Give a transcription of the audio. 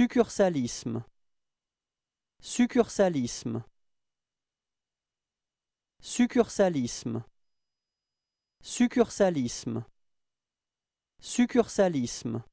Succursalisme Succursalisme Succursalisme Succursalisme Succursalisme